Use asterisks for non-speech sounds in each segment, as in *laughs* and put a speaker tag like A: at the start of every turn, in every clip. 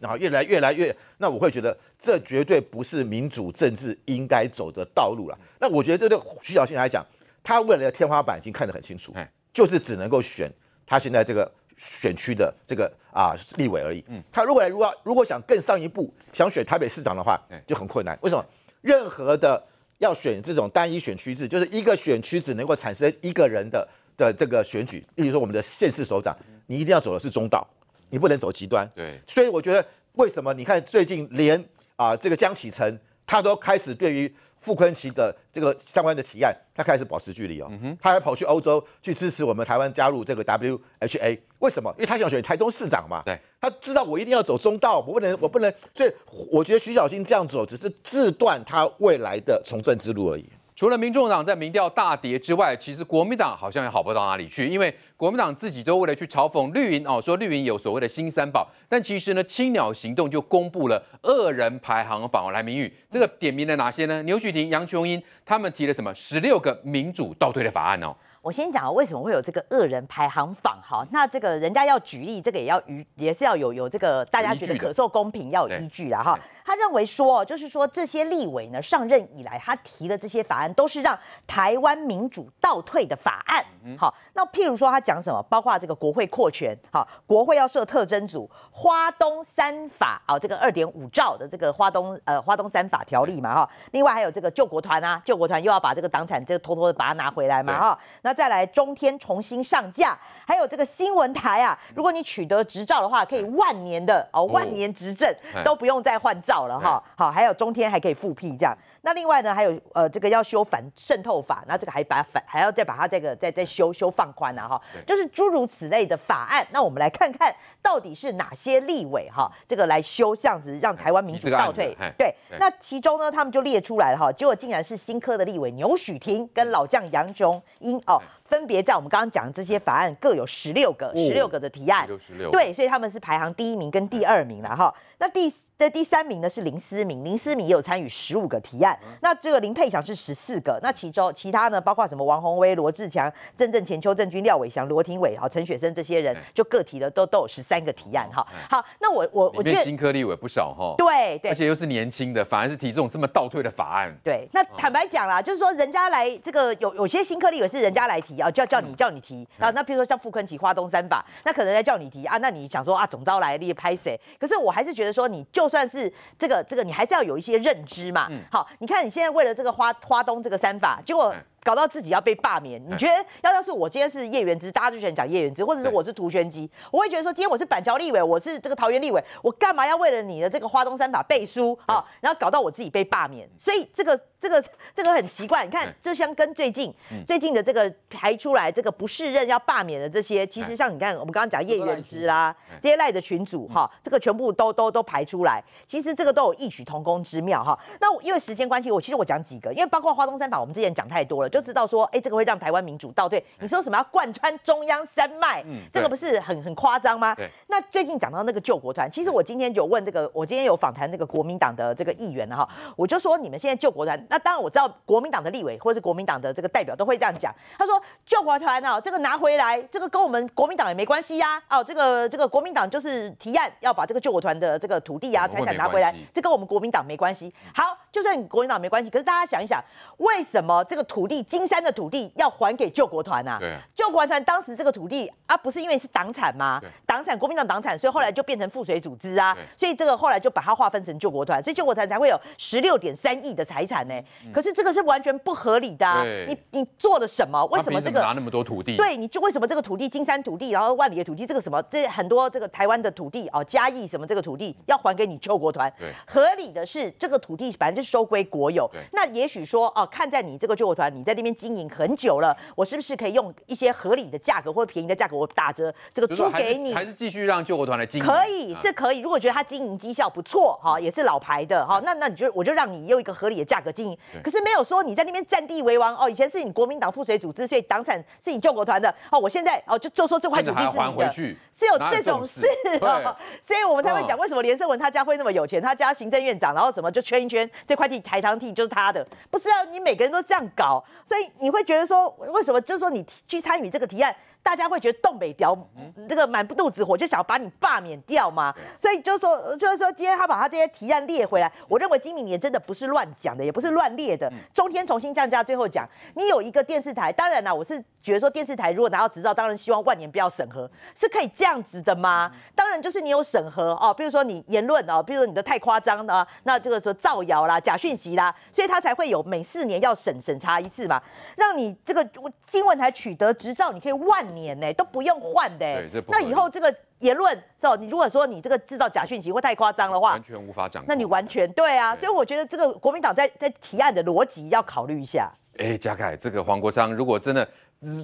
A: 然后越来越来越，那我会觉得这绝对不是民主政治应该走的道路了。那我觉得这对徐小新来讲，他未来的天花板已经看得很清楚，就是只能够选他现在这个选区的这个啊立委而已。嗯，他如果如果如果想更上一步，想选台北市长的话，就很困难。为什么？任何的要选这种单一选区制，就是一个选区只能够产生一个人的的这个选举，例如说我们的县市首长，你一定要走的是中道。你不能走极端，对，所以我觉得为什么你看最近连啊这个江启臣，他都开始对于傅昆奇的这个相关的提案，他开始保持距离哦，他还跑去欧洲去支持我们台湾加入这个 WHA，为什么？因为他想选台中市长嘛，对，他知道我一定要走中道，我不能我不能，所以我觉得徐小新这样走只是自断他未来的从政之路而已。除了民众党在民调大跌之外，其实国民党好像也好不到哪里去，因为国民党自己都为了去嘲讽绿营哦，说绿营有所谓的新三宝，但其实呢，青鸟行动就公布了恶人排行榜来名誉，这个点名了哪些呢？牛旭庭、杨琼英他们提了什么？十六个民主倒退的法案哦。
B: 我先讲啊，为什么会有这个恶人排行榜？哈，那这个人家要举例，这个也要依，也是要有有这个大家觉得可受公平，要有依据啦，哈。他认为说，就是说这些立委呢上任以来，他提的这些法案都是让台湾民主倒退的法案，好。那譬如说他讲什么，包括这个国会扩权，好，国会要设特征组，花东三法啊，这个二点五兆的这个花东呃花东三法条例嘛，哈。另外还有这个救国团啊，救国团又要把这个党产这偷偷的把它拿回来嘛，哈。那再来中天重新上架，还有这个新闻台啊，如果你取得执照的话，可以万年的哦，万年执政都不用再换照了哈。好，还有中天还可以复辟这样。那另外呢，还有呃，这个要修反渗透法，那这个还把反还要再把它这个再再修修放宽啊，哈，就是诸如此类的法案。那我们来看看到底是哪些立委哈，这个来修，这样子让台湾民主倒退。对，那其中呢，他们就列出来了哈，结果竟然是新科的立委牛许廷跟老将杨雄英哦，分别在我们刚刚讲的这些法案各有十六个，十六个的提案。对，所以他们是排行第一名跟第二名了哈。那第的第三名呢是林思敏，林思敏也有参与十五个提案。那这个林佩祥是十四个。那其中其他呢，包括什么王宏威、罗志强、郑正乾、邱正军、廖伟祥、罗廷伟、哈、陈雪生这些人，就个体的都都有十三个提案哈。好，那我我我觉得新
A: 颗粒委不少哈。对对，而且又是年轻的，反而是提这种这么倒退的法案。对，
B: 那坦白讲啦，就是说人家来这个有有些新颗粒委是人家来提啊，叫叫你叫你提啊。那譬如说像傅坤奇、花东三法，那可能在叫你提啊。那你想说啊，总招来你拍谁？可是我还是觉得说你就。算是这个这个，你还是要有一些认知嘛。好，你看你现在为了这个花花东这个三法，结果。搞到自己要被罢免，你觉得要要是我今天是叶元之，大家就喜欢讲叶元之，或者是我是涂玄基，我会觉得说今天我是板桥立委，我是这个桃园立委，我干嘛要为了你的这个花东三法背书啊？然后搞到我自己被罢免，所以这个这个这个很奇怪。你看，就像跟最近最近的这个排出来这个不适任要罢免的这些，其实像你看我们刚刚讲叶元之啦，这些赖的群主哈，这个全部都都都排出来，其实这个都有异曲同工之妙哈。那因为时间关系，我其实我讲几个，因为包括花东三法，我们之前讲太多了。就知道说，哎，这个会让台湾民主倒退。你说什么要贯穿中央山脉，这个不是很很夸张吗？那最近讲到那个救国团，其实我今天有问这个，我今天有访谈那个国民党的这个议员哈，我就说你们现在救国团，那当然我知道国民党的立委或是国民党的这个代表都会这样讲，他说救国团啊，这个拿回来，这个跟我们国民党也没关系呀。哦，这个这个国民党就是提案要把这个救国团的这个土地呀、财产拿回来，这跟我们国民党没关系。好。就算你国民党没关系，可是大家想一想，为什么这个土地金山的土地要还给救国团呢？对，救国团当时这个土地啊，不是因为是党产吗？党产国民党党产，所以后来就变成赋水组织啊，所以这个后来就把它划分成救国团，所以救国团才会有十六点三亿的财产呢。可是这个是完全不合理的，啊。你你做了什么？为什么这个拿那么
A: 多土地？对，
B: 你就为什么这个土地金山土地，然后万里的土地，这个什么这很多这个台湾的土地哦，嘉义什么这个土地要还给你救国团？合理的是这个土地反正。收归国有，那也许说哦，看在你这个救火团，你在那边经营很久了，我是不是可以用一些合理的价格或者便宜的价格，我打折这个租给你，还是继
A: 续让救火团来经营？可以，是
B: 可以。如果觉得他经营绩效不错，哈，也是老牌的，哈，那那你就我就让你用一个合理的价格经营。可是没有说你在那边占地为王哦，以前是你国民党腹水组织，所以党产是你救国团的哦，我现在哦就就说这块土地是你回去，是有这种事所以我们才会讲，为什么连胜文他家会那么有钱？他家行政院长，然后什么就圈一圈。这块地台糖地就是他的，不是要你每个人都这样搞，所以你会觉得说，为什么就是说你去参与这个提案？大家会觉得东北屌，这个满不肚子火，就想要把你罢免掉嘛？所以就是说，就是说，今天他把他这些提案列回来，我认为今明年真的不是乱讲的，也不是乱列的。中天重新降价，最后讲你有一个电视台，当然啦，我是觉得说电视台如果拿到执照，当然希望万年不要审核，是可以这样子的吗？当然，就是你有审核哦，比如说你言论哦，比如说你的太夸张的，那这个说造谣啦、假讯息啦，所以他才会有每四年要审审查一次嘛，让你这个新闻台取得执照，你可以万。年呢都不用换的，那以后这个言论哦，你如果说你这个制造假讯息或太夸张的话，完
A: 全无法掌那你
B: 完全对啊，所以我觉得这个国民党在在提案的逻辑要考虑一下。
A: 哎，嘉凯，这个黄国昌如果真的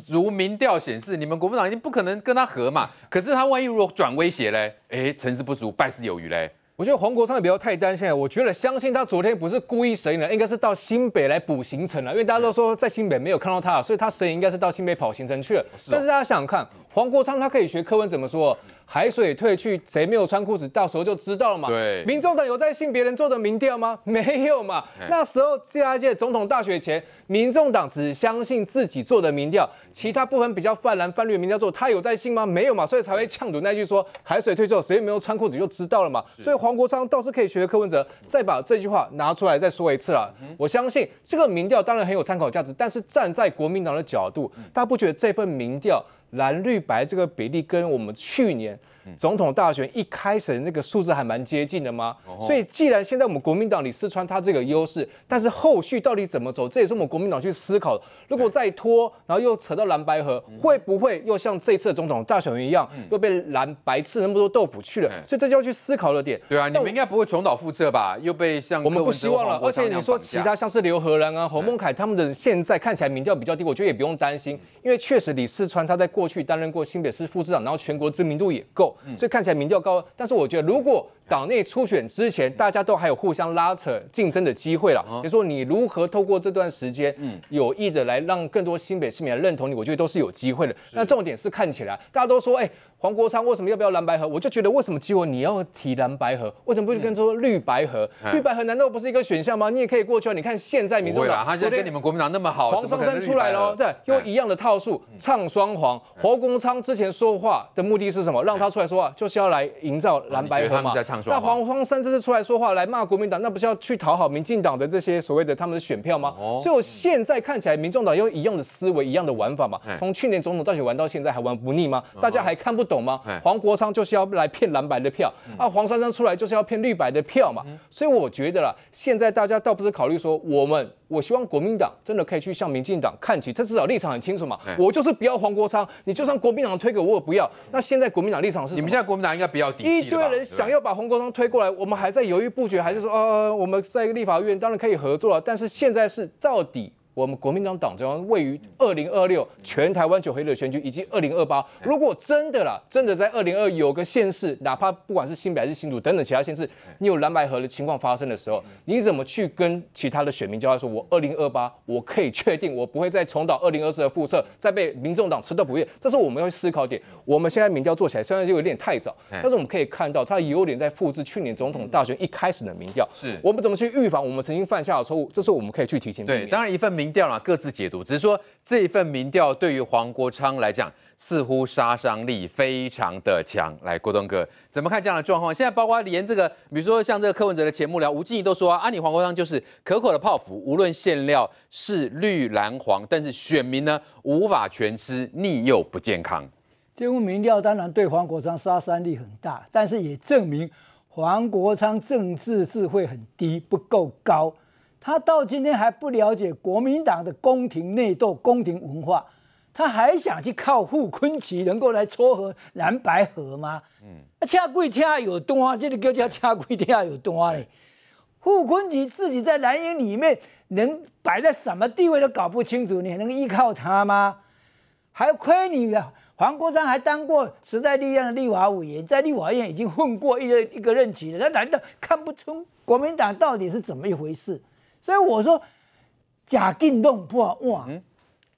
A: 如民调显示，你们国民党已经不可能跟他和嘛，可是他万一如果转威胁嘞，哎，成事不足败事有余嘞。
C: 我觉得黄国昌也不要太担心。我觉得相信他昨天不是故意神隐了，应该是到新北来补行程了。因为大家都说在新北没有看到他，所以他神隐应该是到新北跑行程去了。但是大家想想看。黄国昌他可以学柯文怎么说？海水退去，谁没有穿裤子，到时候就知道了嘛。对，民众党有在信别人做的民调吗？*laughs* 没有嘛。那时候第二届总统大选前，民众党只相信自己做的民调，其他部分比较泛蓝泛绿民调做，他有在信吗？没有嘛。所以才会呛赌那句说海水退去，谁没有穿裤子就知道了嘛。所以黄国昌倒是可以学柯文哲，再把这句话拿出来再说一次了。我相信这个民调当然很有参考价值，但是站在国民党的角度，大家不觉得这份民调。蓝绿白这个比例跟我们去年总统大选一开始那个数字还蛮接近的嘛，所以既然现在我们国民党李四川他这个优势，但是后续到底怎么走，这也是我们国民党去思考。如果再拖，然后又扯到蓝白河，会不会又像这次总统大选一样，又被蓝白吃那么多豆腐去了？所以这就要去思考的点。对啊，你们应该不会重蹈覆辙吧？又被像我们不希望了。而且你说其他像是刘和然啊、侯孟凯他们的现在看起来民调比较低，我觉得也不用担心，因为确实李四川他在过。过去担任过新北市副市长，然后全国知名度也够，所以看起来民调高。但是我觉得如果。党内初选之前，大家都还有互相拉扯、竞争的机会了。比如说，你如何透过这段时间，有意的来让更多新北市民认同你，我觉得都是有机会的。那重点是，看起来大家都说，哎，黄国昌为什么要不要蓝白合？我就觉得，为什么基隆你要提蓝白合？为什么不跟说绿白合？绿白合难道不是一个选项吗？你也可以过去。啊。你看现在民众党，他现在跟你们国
A: 民党那么好，黄国昌出来了，对，
C: 用一样的套数，唱双簧。黄国昌之前说话的目的是什么？让他出来说话，就是要来营造蓝白合嘛。那黄光山这次出来说话，来骂国民党，那不是要去讨好民进党的这些所谓的他们的选票吗？所以我现在看起来，民众党用一样的思维、一样的玩法嘛，从去年总统大选玩到现在还玩不腻吗？大家还看不懂吗？黄国昌就是要来骗蓝白的票，啊，黄珊珊出来就是要骗绿白的票嘛。所以我觉得啦，现在大家倒不是考虑说我们。我希望国民党真的可以去向民进党看齐，他至少立场很清楚嘛。我就是不要黄国昌，你就算国民党推给我，我不要。那现在国民党立场是什么？现在国民党应该不要底气一堆人想要把黄国昌推过来，我们还在犹豫不决，还是说，呃，我们在一立法院当然可以合作了，但是现在是到底？我们国民党党中央位于二零二六全台湾九合一的选举，以及二零二八，如果真的啦，真的在二零二有个县市，哪怕不管是新北还是新竹等等其他县市，你有蓝白河的情况发生的时候，你怎么去跟其他的选民交代说，我二零二八我可以确定我不会再重蹈二零二四的覆辙，再被民众党吃到补益，这是我们要思考点。我们现在民调做起来虽然就有点太早，但是我们可以看到它有点在复制去年总统大选一开始的民调，是我们怎么去预防我们曾经犯下的错误，这是我们可以去提前。对，当
A: 然一份民民调了，各自解读，只是说这一份民调对于黄国昌来讲，似乎杀伤力非常的强。来，郭东哥怎么看这样的状况？现在包括连这个，比如说像这个柯文哲的前幕僚吴静怡都说啊，你黄国昌就是可口的泡芙，无论馅料是绿蓝黄，但是选民呢无法全吃，腻又不健康。
D: 这份民调当然对黄国昌杀伤力很大，但是也证明黄国昌政治智慧很低，不够高。他到今天还不了解国民党的宫廷内斗、宫廷文化，他还想去靠傅昆萁能够来撮合蓝白河吗？嗯，恰贵天下有啊，这个叫恰车贵天下有啊嘞。傅昆萁自己在蓝营里面能摆在什么地位都搞不清楚，你还能依靠他吗？还亏你黄国昌还当过时代力量的立法委员，在立法委已经混过一个一个任期了，他难道看不出国民党到底是怎么一回事？所以我说，假运动不好玩，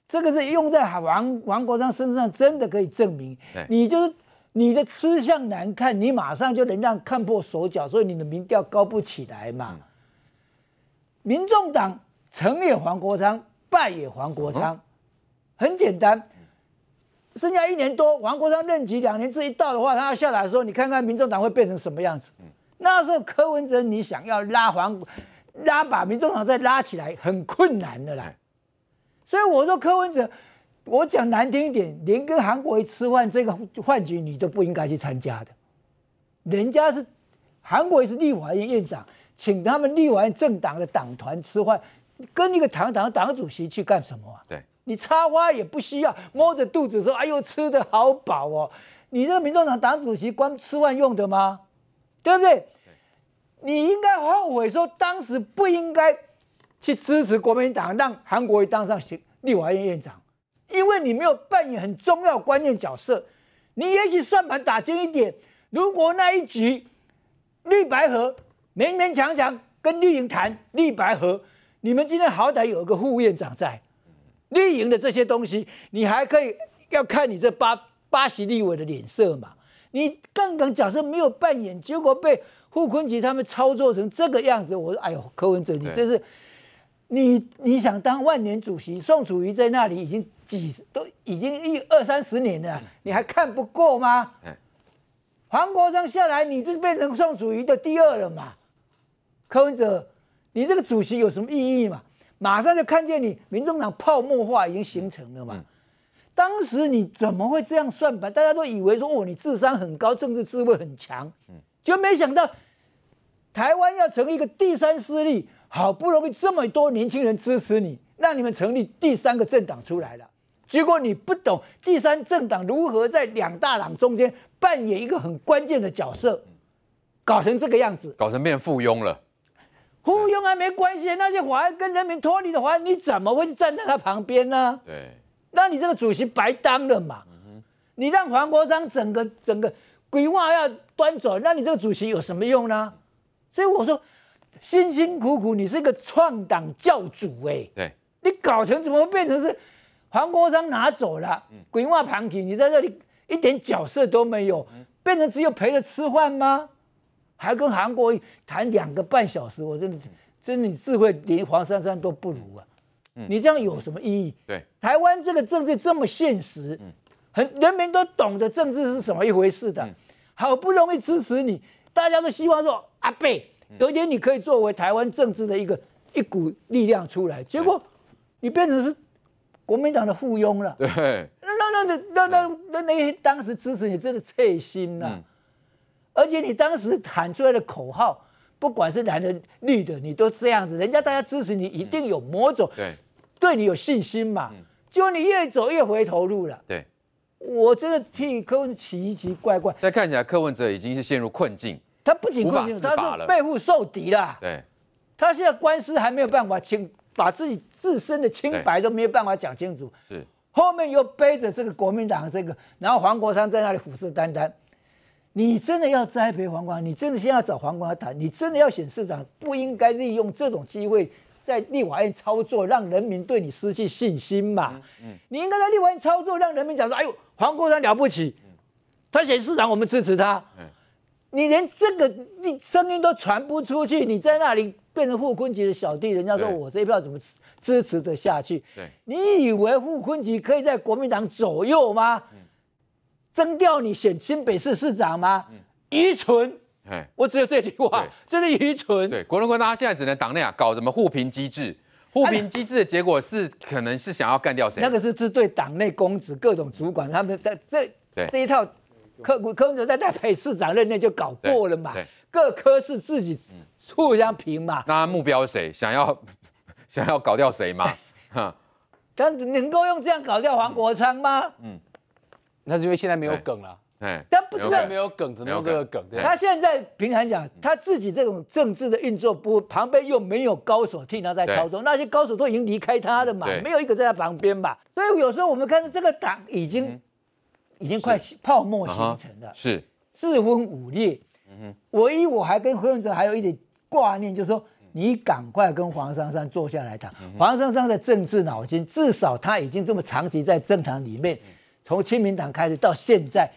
D: 这个是用在王王国昌身上，真的可以证明，你就是你的吃相难看，你马上就能让看破手脚，所以你的民调高不起来嘛。民众党成也黄国昌，败也黄国昌，很简单。剩下一年多，王国昌任期两年这一到的话，他要下来的时候，你看看民众党会变成什么样子。那时候柯文哲，你想要拉黄？拉把民众党再拉起来很困难的啦，所以我说柯文哲，我讲难听一点，连跟韩国瑜吃饭这个饭局你都不应该去参加的。人家是韩国瑜是立法院院长，请他们立法院政党的党团吃饭，跟一个堂堂党主席去干什么？对，你插花也不需要，摸着肚子说：“哎呦，吃的好饱哦。”你这个民众党党主席光吃饭用的吗？对不对？你应该后悔说当时不应该去支持国民党，让韩国瑜当上行立法院院长，因为你没有扮演很重要关键角色。你也许算盘打精一点，如果那一局绿白合勉勉强强跟绿营谈绿白合，你们今天好歹有一个副院长在，绿营的这些东西你还可以要看你这八八席立委的脸色嘛。你刚刚假设没有扮演，结果被傅昆萁他们操作成这个样子。我说：“哎呦，柯文哲，你真是，你你想当万年主席？宋楚瑜在那里已经几都已经一二三十年了，你还看不过吗？黄国章下来，你就变成宋楚瑜的第二了嘛？柯文哲，你这个主席有什么意义嘛？马上就看见你民众党泡沫化已经形成了嘛？”当时你怎么会这样算盘？大家都以为说哦，你智商很高，政治智慧很强，嗯，就没想到台湾要成立一个第三势力，好不容易这么多年轻人支持你，让你们成立第三个政党出来了。结果你不懂第三政党如何在两大党中间扮演一个很关键的角色，搞成这个样子，
A: 搞成变附庸了。
D: 附庸还没关系，那些华人跟人民脱离的华人，你怎么会站在他旁边呢？对。那你这个主席白当了嘛？你让黄国章整个整个鬼娃要端走，那你这个主席有什么用呢？所以我说，辛辛苦苦你是个创党教主哎，对，你搞成怎么会变成是黄国章拿走了鬼娃旁体？你在这里一点角色都没有，变成只有陪着吃饭吗？还跟韩国谈两个半小时，我真的真的你智慧连黄珊珊都不如啊！你这样有什么意义？对，台湾这个政治这么现实，嗯，很人民都懂得政治是什么一回事的。好不容易支持你，大家都希望说阿贝有一天你可以作为台湾政治的一个一股力量出来，结果你变成是国民党的附庸了。对，那那那那那那些当时支持你真的费心呐，而且你当时喊出来的口号，不管是男的女的，你都这样子，人家大家支持你一定有某种对。对你有信心嘛？结果你越走越回头路了。对，我真的替柯文奇奇怪怪。
A: 但看起来柯文哲已经是陷入困境，他
D: 不仅困境，他是背负受敌了。对，他现在官司还没有办法清，把自己自身的清白都没有办法讲清楚。是，后面又背着这个国民党这个，然后黄国昌在那里虎视眈眈。你真的要栽培黄光，你真的现在找黄光谈，你真的要选市长，不应该利用这种机会。在立法院操作，让人民对你失去信心嘛？嗯，你应该在立法院操作，让人民讲说：“哎呦，黄国昌了不起，他选市长，我们支持他。”嗯，你连这个你声音都传不出去，你在那里变成傅昆萁的小弟，人家说我这一票怎么支持得下去？对，你以为傅昆萁可以在国民党左右吗？嗯，征调你选新北市市长吗？嗯，愚蠢。哎，我只有这句话，
A: 真的愚蠢。对，国民党大现在只能党内啊搞什么互评机制，互评机制的结果是可能是想要干掉谁？那个
D: 是是对党内公子各种主管，他们在这这一套科股科长在台北市长任内就搞过了嘛，各科室自己互相评嘛。
A: 那目标谁？想要 *laughs* 想要搞掉谁嘛？
E: *laughs* 哈，
D: 但能够用这样搞掉黄国昌吗？嗯，那是因为现在没有梗
E: 了。哎，但不知道没有梗，怎么弄个梗？他现
D: 在平常讲他自己这种政治的运作，不旁边又没有高手替他在操作，那些高手都已经离开他的嘛，没有一个在他旁边吧？所以有时候我们看到这个党已经已经快泡沫形成了，是四分五裂。嗯哼，唯一我还跟何永哲还有一点挂念，就是说你赶快跟黄珊珊坐下来谈。黄珊珊的政治脑筋，至少他已经这么长期在政坛里面，从清明党开始到现在。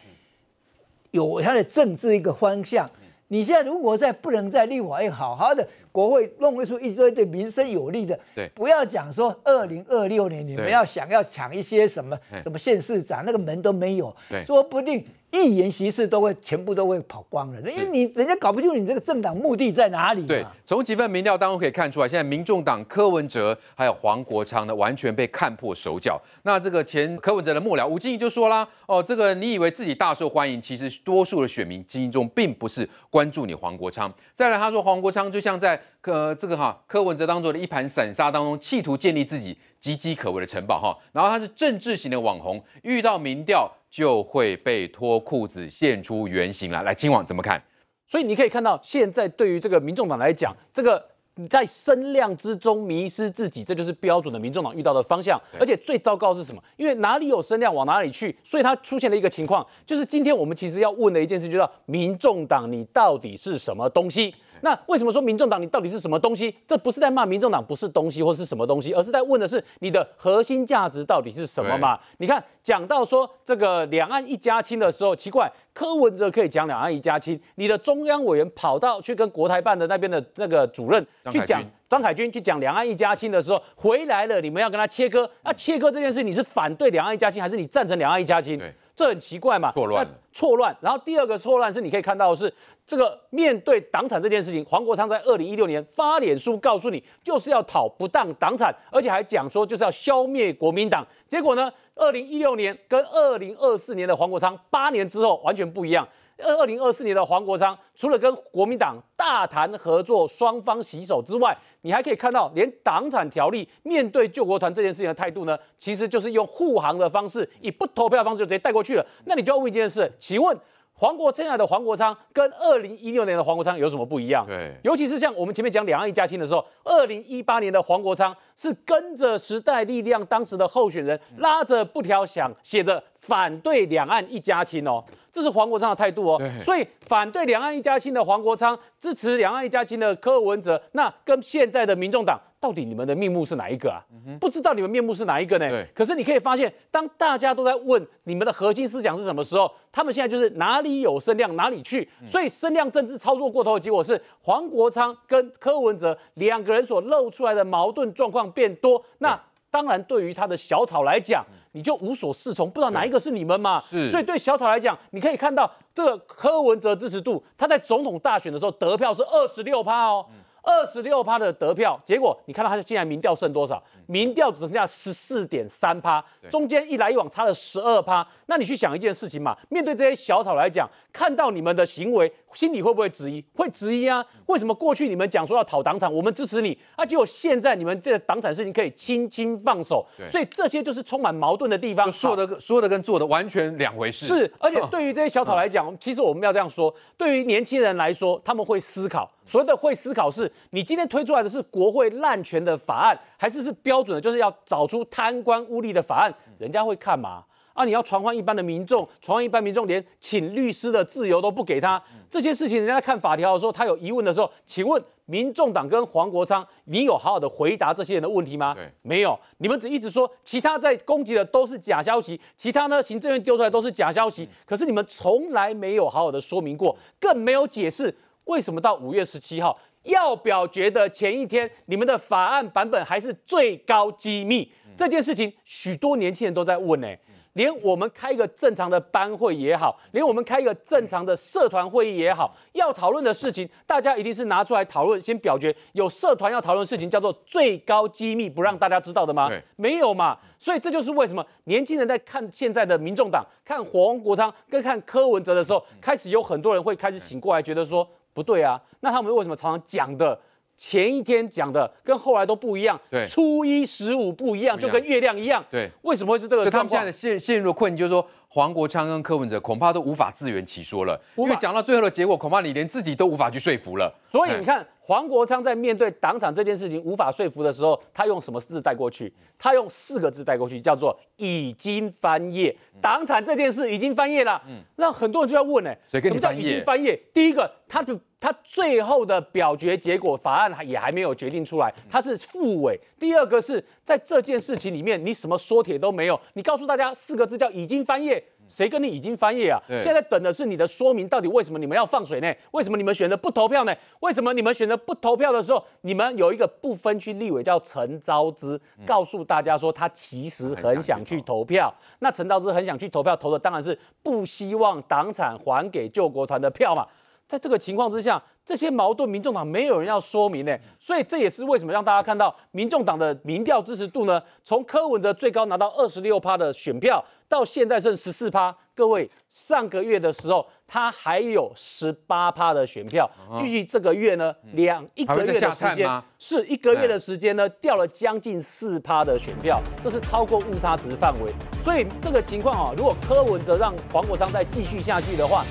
D: 有它的政治一个方向，你现在如果在不能在立法院好好的。国会弄一出一堆对民生有利的，对，不要讲说二零二六年你们要想要抢一些什么什么县市长，那个门都没有，对，说不定一言行事都会全部都会跑光了，因为你人家搞不清楚你这个政党目的在哪里
A: 对，从几份民调当中可以看出来，现在民众党柯文哲还有黄国昌呢，完全被看破手脚。那这个前柯文哲的幕僚吴金仪就说啦，哦，这个你以为自己大受欢迎，其实多数的选民心中并不是关注你黄国昌。再来，他说黄国昌就像在可这个哈柯文哲当做了一盘散沙当中，企图建立自己岌岌可危的城堡哈。然后他是政治型的网红，遇到民调就会被脱裤子现出原形了。来，今晚怎么看？
E: 所以你可以看到，现在对于这个民众党来讲，这个你在声量之中迷失自己，这就是标准的民众党遇到的方向。而且最糟糕是什么？因为哪里有声量往哪里去，所以它出现了一个情况，就是今天我们其实要问的一件事，就是民众党你到底是什么东西？那为什么说民众党你到底是什么东西？这不是在骂民众党不是东西或是什么东西，而是在问的是你的核心价值到底是什么嘛？你看讲到说这个两岸一家亲的时候，奇怪，柯文哲可以讲两岸一家亲，你的中央委员跑到去跟国台办的那边的那个主任去讲张海军去讲两岸一家亲的时候，回来了，你们要跟他切割，那切割这件事你是反对两岸一家亲还是你赞成两岸一家亲？这很奇怪嘛，错乱，错乱。然后第二个错乱是你可以看到是这个面对党产这件事情，黄国昌在二零一六年发脸书告诉你就是要讨不当党产，而且还讲说就是要消灭国民党。结果呢，二零一六年跟二零二四年的黄国昌八年之后完全不一样。二二零二四年的黄国昌，除了跟国民党大谈合作、双方洗手之外，你还可以看到，连党产条例面对救国团这件事情的态度呢，其实就是用护航的方式，以不投票的方式直接带过去了。那你就要问一件事：请问黄国现在的黄国昌跟二零一六年的黄国昌有什么不一样？对，尤其是像我们前面讲两岸一家亲的时候，二零一八年的黄国昌是跟着时代力量当时的候选人拉着布条想写的。反对两岸一家亲哦，这是黄国昌的态度哦。所以反对两岸一家亲的黄国昌，支持两岸一家亲的柯文哲，那跟现在的民众党，到底你们的面目是哪一个啊？不知道你们面目是哪一个呢？可是你可以发现，当大家都在问你们的核心思想是什么时候，他们现在就是哪里有声量哪里去。所以声量政治操作过头的结果是，黄国昌跟柯文哲两个人所露出来的矛盾状况变多。那。当然，对于他的小草来讲，你就无所适从，不知道哪一个是你们嘛。是，所以对小草来讲，你可以看到这个柯文哲支持度，他在总统大选的时候得票是二十六趴哦。二十六趴的得票，结果你看到他现在民调剩多少？民调只剩下十四点三趴，中间一来一往差了十二趴。那你去想一件事情嘛，面对这些小草来讲，看到你们的行为，心里会不会质疑？会质疑啊？为什么过去你们讲说要讨党产，我们支持你，啊，结果现在你们这个党产事情可以轻轻放手？所以这些就是充满矛盾的地方。说的说的跟做的完全两回事。是，而且 *laughs* 对于这些小草来讲，其实我们要这样说，对于年轻人来说，他们会思考，所谓的会思考是。你今天推出来的是国会滥权的法案，还是是标准的，就是要找出贪官污吏的法案？人家会看吗？啊，你要传唤一般的民众，传唤一般民众连请律师的自由都不给他，这些事情人家在看法条的时候，他有疑问的时候，请问民众党跟黄国昌，你有好好的回答这些人的问题吗？没有，你们只一直说其他在攻击的都是假消息，其他呢，行政院丢出来都是假消息，可是你们从来没有好好的说明过，更没有解释为什么到五月十七号。要表决的前一天，你们的法案版本还是最高机密。这件事情，许多年轻人都在问呢。连我们开一个正常的班会也好，连我们开一个正常的社团会议也好，要讨论的事情，大家一定是拿出来讨论，先表决。有社团要讨论事情，叫做最高机密，不让大家知道的吗？没有嘛。所以这就是为什么年轻人在看现在的民众党、看黄国昌跟看柯文哲的时候，开始有很多人会开始醒过来，觉得说。不对啊，那他们为什么常常讲的前一天讲的跟后来都不一样？对，初一十五不一样，就跟月亮一样。对，为什么会是这个状况？他们现在陷陷入了困境，就是说。黄国昌跟柯文
A: 哲恐怕都无法自圆其说了，因为讲到最后的结果，恐怕你连自己都无法去说服了。所以你看，
E: 黄国昌在面对党产这件事情无法说服的时候，他用什么字带过去？他用四个字带过去，叫做“已经翻页”。党产这件事已经翻页了。嗯，那很多人就要问呢，什么叫“已经翻页”？第一个，他就他最后的表决结果，法案还也还没有决定出来，他是副委；第二个是在这件事情里面，你什么缩铁都没有，你告诉大家四个字叫“已经翻页”。谁跟你已经翻页啊？现在等的是你的说明，到底为什么你们要放水呢？为什么你们选择不投票呢？为什么你们选择不投票的时候，你们有一个不分区立委叫陈昭之，告诉大家说他其实很想去投票。那陈昭之很想去投票，投的当然是不希望党产还给救国团的票嘛。在这个情况之下，这些矛盾，民众党没有人要说明呢，所以这也是为什么让大家看到民众党的民调支持度呢？从柯文哲最高拿到二十六趴的选票，到现在剩十四趴。各位，上个月的时候他还有十八趴的选票，预计这个月呢两一个月的时间是一个月的时间呢，掉了将近四趴的选票，这是超过误差值范围。所以这个情况啊，如果柯文哲让黄国昌再继续下去的话。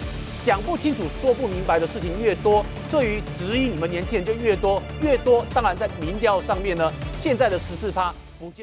E: 讲不清楚、说不明白的事情越多，对于质疑你们年轻人就越多，越多。当然，在民调上面呢，现在的十四趴不见。